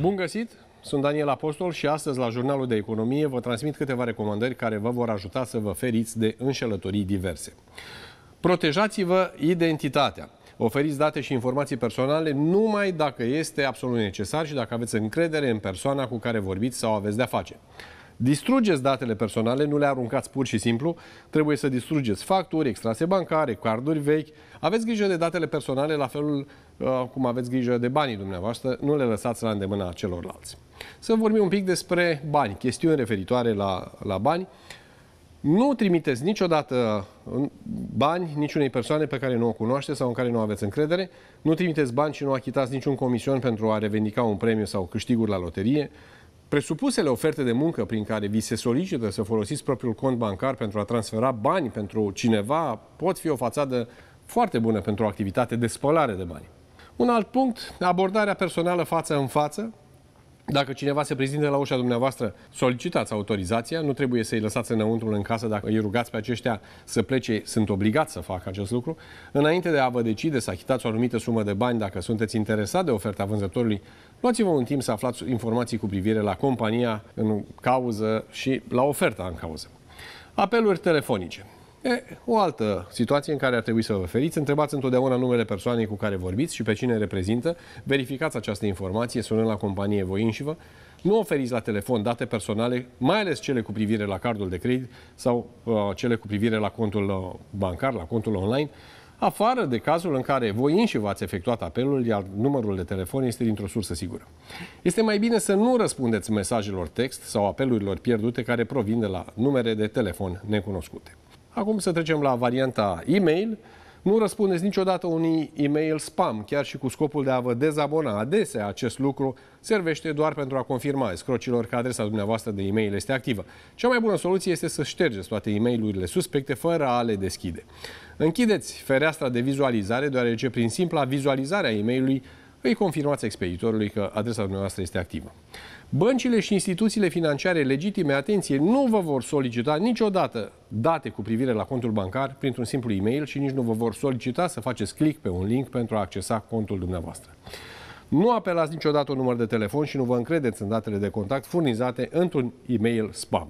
Bun găsit! Sunt Daniel Apostol și astăzi la Jurnalul de Economie vă transmit câteva recomandări care vă vor ajuta să vă feriți de înșelătorii diverse. Protejați-vă identitatea. Oferiți date și informații personale numai dacă este absolut necesar și dacă aveți încredere în persoana cu care vorbiți sau aveți de-a face. Distrugeți datele personale, nu le aruncați pur și simplu, trebuie să distrugeți facturi, extrase bancare, carduri vechi. Aveți grijă de datele personale la felul uh, cum aveți grijă de banii dumneavoastră, nu le lăsați la îndemâna celorlalți. Să vorbim un pic despre bani, chestiuni referitoare la, la bani. Nu trimiteți niciodată uh, bani niciunei persoane pe care nu o cunoașteți sau în care nu aveți încredere. Nu trimiteți bani și nu achitați niciun comision pentru a revendica un premiu sau câștiguri la loterie. Presupusele oferte de muncă prin care vi se solicită să folosiți propriul cont bancar pentru a transfera bani pentru cineva pot fi o fațadă foarte bună pentru o activitate de spălare de bani. Un alt punct, abordarea personală față în față, dacă cineva se prezintă la ușa dumneavoastră, solicitați autorizația, nu trebuie să-i lăsați înăuntru în casă, dacă îi rugați pe aceștia să plece, sunt obligați să facă acest lucru. Înainte de a vă decide să achitați o anumită sumă de bani, dacă sunteți interesat de oferta vânzătorului, luați-vă un timp să aflați informații cu privire la compania în cauză și la oferta în cauză. Apeluri telefonice E, o altă situație în care ar trebui să vă feriți. Întrebați întotdeauna numele persoanei cu care vorbiți și pe cine reprezintă. Verificați această informație sunând la companie voi înșivă. Nu oferiți la telefon date personale, mai ales cele cu privire la cardul de credit sau uh, cele cu privire la contul uh, bancar, la contul online, afară de cazul în care voi înși v-ați efectuat apelul, iar numărul de telefon este dintr-o sursă sigură. Este mai bine să nu răspundeți mesajelor text sau apelurilor pierdute care provin de la numere de telefon necunoscute. Acum să trecem la varianta e-mail. Nu răspundeți niciodată unui e-mail spam, chiar și cu scopul de a vă dezabona. Adesea acest lucru servește doar pentru a confirma scrocilor că adresa dumneavoastră de e-mail este activă. Cea mai bună soluție este să ștergeți toate e mail suspecte fără a le deschide. Închideți fereastra de vizualizare, deoarece prin simpla vizualizare a e-mailului îi confirmați expeditorului că adresa dumneavoastră este activă. Băncile și instituțiile financiare legitime, atenție, nu vă vor solicita niciodată date cu privire la contul bancar printr-un simplu e-mail și nici nu vă vor solicita să faceți click pe un link pentru a accesa contul dumneavoastră. Nu apelați niciodată un număr de telefon și nu vă încredeți în datele de contact furnizate într-un e-mail spam.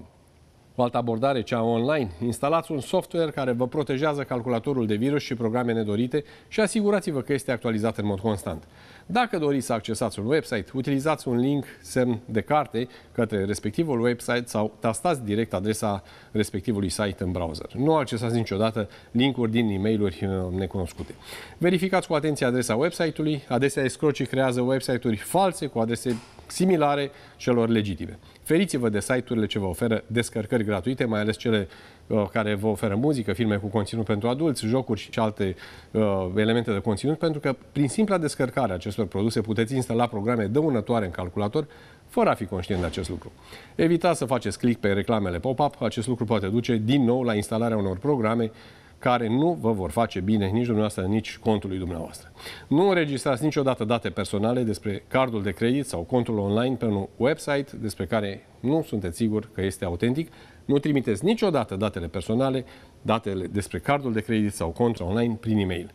O altă abordare, cea online, instalați un software care vă protejează calculatorul de virus și programe nedorite și asigurați-vă că este actualizat în mod constant. Dacă doriți să accesați un website, utilizați un link semn de carte către respectivul website sau tastați direct adresa respectivului site în browser. Nu accesați niciodată linkuri din e-mail-uri uh, necunoscute. Verificați cu atenție adresa website-ului. Adesea escrocii creează website-uri false cu adrese similare celor legitime. Feriți-vă de site-urile ce vă oferă descărcări gratuite, mai ales cele uh, care vă oferă muzică, filme cu conținut pentru adulți, jocuri și alte uh, elemente de conținut, pentru că prin simpla descărcare a acestor produse puteți instala programe dăunătoare în calculator fără a fi conștient de acest lucru. Evitați să faceți click pe reclamele pop-up, acest lucru poate duce din nou la instalarea unor programe care nu vă vor face bine nici dumneavoastră, nici contului dumneavoastră. Nu înregistrați niciodată date personale despre cardul de credit sau contul online pe un website despre care nu sunteți sigur că este autentic. Nu trimiteți niciodată datele personale, datele despre cardul de credit sau contul online prin e-mail.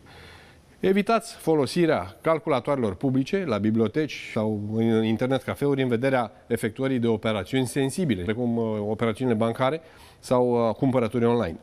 Evitați folosirea calculatoarelor publice la biblioteci sau în internet cafeuri în vederea efectuării de operațiuni sensibile, precum uh, operațiunile bancare sau uh, cumpărături online.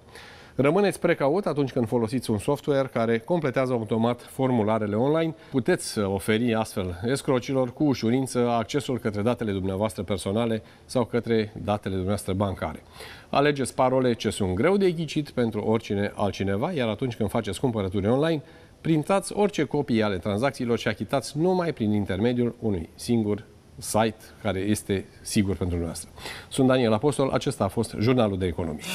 Rămâneți precaut atunci când folosiți un software care completează automat formularele online. Puteți uh, oferi astfel escrocilor cu ușurință accesul către datele dumneavoastră personale sau către datele dumneavoastră bancare. Alegeți parole ce sunt greu de ghicit pentru oricine altcineva, iar atunci când faceți cumpărături online, printați orice copii ale tranzacțiilor și achitați numai prin intermediul unui singur site care este sigur pentru noastră. Sunt Daniel Apostol, acesta a fost Jurnalul de Economie.